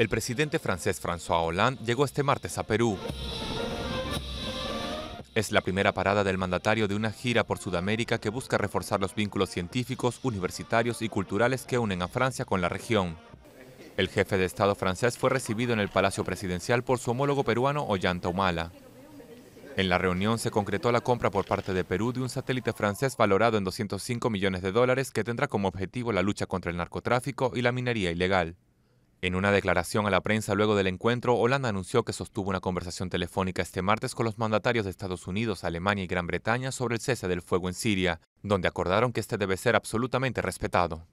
El presidente francés François Hollande llegó este martes a Perú. Es la primera parada del mandatario de una gira por Sudamérica que busca reforzar los vínculos científicos, universitarios y culturales que unen a Francia con la región. El jefe de Estado francés fue recibido en el Palacio Presidencial por su homólogo peruano Ollanta Humala. En la reunión se concretó la compra por parte de Perú de un satélite francés valorado en 205 millones de dólares que tendrá como objetivo la lucha contra el narcotráfico y la minería ilegal. En una declaración a la prensa luego del encuentro, Holanda anunció que sostuvo una conversación telefónica este martes con los mandatarios de Estados Unidos, Alemania y Gran Bretaña sobre el cese del fuego en Siria, donde acordaron que este debe ser absolutamente respetado.